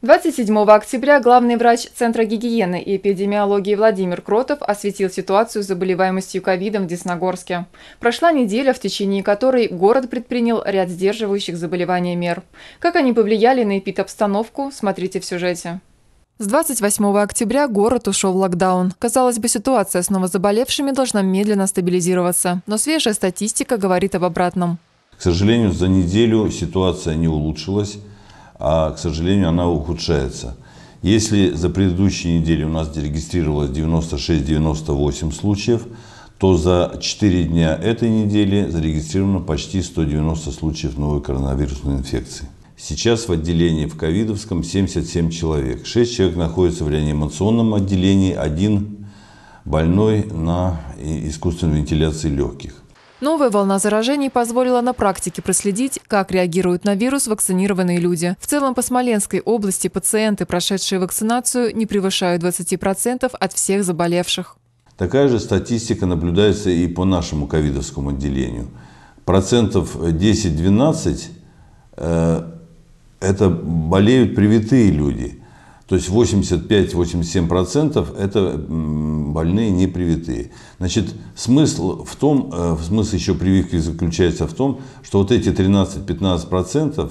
27 октября главный врач Центра гигиены и эпидемиологии Владимир Кротов осветил ситуацию с заболеваемостью ковидом в Десногорске. Прошла неделя, в течение которой город предпринял ряд сдерживающих заболевания мер. Как они повлияли на эпид-обстановку, смотрите в сюжете. С 28 октября город ушел в локдаун. Казалось бы, ситуация с новозаболевшими должна медленно стабилизироваться. Но свежая статистика говорит об обратном. К сожалению, за неделю ситуация не улучшилась а, к сожалению, она ухудшается. Если за предыдущие недели у нас зарегистрировалось 96-98 случаев, то за 4 дня этой недели зарегистрировано почти 190 случаев новой коронавирусной инфекции. Сейчас в отделении в ковидовском 77 человек. 6 человек находятся в реанимационном отделении, один больной на искусственной вентиляции легких. Новая волна заражений позволила на практике проследить, как реагируют на вирус вакцинированные люди. В целом по Смоленской области пациенты, прошедшие вакцинацию, не превышают 20% от всех заболевших. Такая же статистика наблюдается и по нашему ковидовскому отделению. Процентов 10-12 э, это болеют привитые люди. То есть 85-87% это больные непривитые. Значит, смысл в том, э, смысл еще прививки заключается в том, что вот эти 13-15%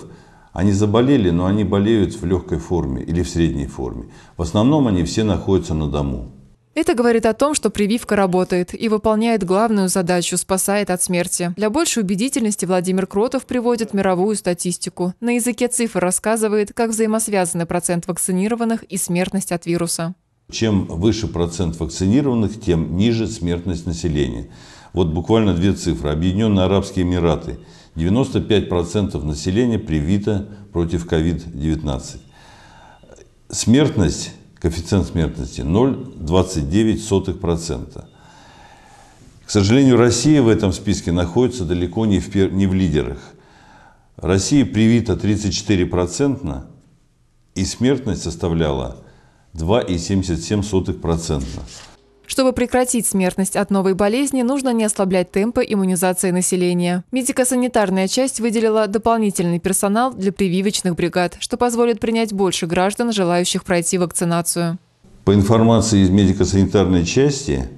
они заболели, но они болеют в легкой форме или в средней форме. В основном они все находятся на дому. Это говорит о том, что прививка работает и выполняет главную задачу – спасает от смерти. Для большей убедительности Владимир Кротов приводит мировую статистику. На языке цифр рассказывает, как взаимосвязаны процент вакцинированных и смертность от вируса. Чем выше процент вакцинированных, тем ниже смертность населения. Вот буквально две цифры. Объединенные Арабские Эмираты. 95% населения привито против COVID-19. Смертность коэффициент смертности 0,29%. К сожалению, Россия в этом списке находится далеко не в, пер... не в лидерах. Россия привита 34%, и смертность составляла 2,77%. Чтобы прекратить смертность от новой болезни, нужно не ослаблять темпы иммунизации населения. Медико-санитарная часть выделила дополнительный персонал для прививочных бригад, что позволит принять больше граждан, желающих пройти вакцинацию. По информации из медико-санитарной части,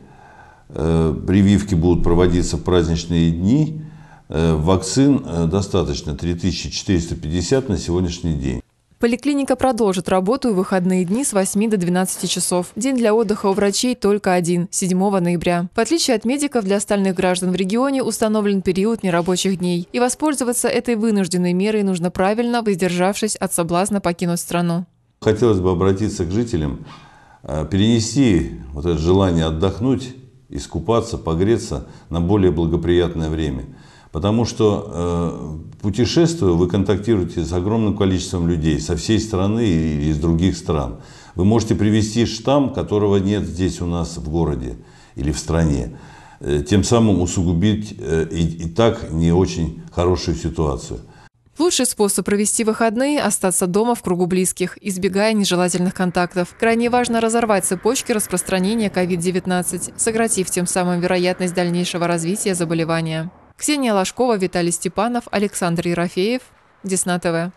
э, прививки будут проводиться в праздничные дни. Э, вакцин э, достаточно 3450 на сегодняшний день. Поликлиника продолжит работу в выходные дни с 8 до 12 часов. День для отдыха у врачей только один – 7 ноября. В отличие от медиков, для остальных граждан в регионе установлен период нерабочих дней. И воспользоваться этой вынужденной мерой нужно правильно, воздержавшись от соблазна покинуть страну. Хотелось бы обратиться к жителям, э, перенести вот это желание отдохнуть, искупаться, погреться на более благоприятное время – Потому что э, путешествуя, вы контактируете с огромным количеством людей со всей страны и из других стран. Вы можете привести штамм, которого нет здесь у нас в городе или в стране. Э, тем самым усугубить э, и, и так не очень хорошую ситуацию. Лучший способ провести выходные – остаться дома в кругу близких, избегая нежелательных контактов. Крайне важно разорвать цепочки распространения COVID-19, сократив тем самым вероятность дальнейшего развития заболевания. Ксения Ложкова, Виталий Степанов, Александр Ерофеев, Десна ТВ.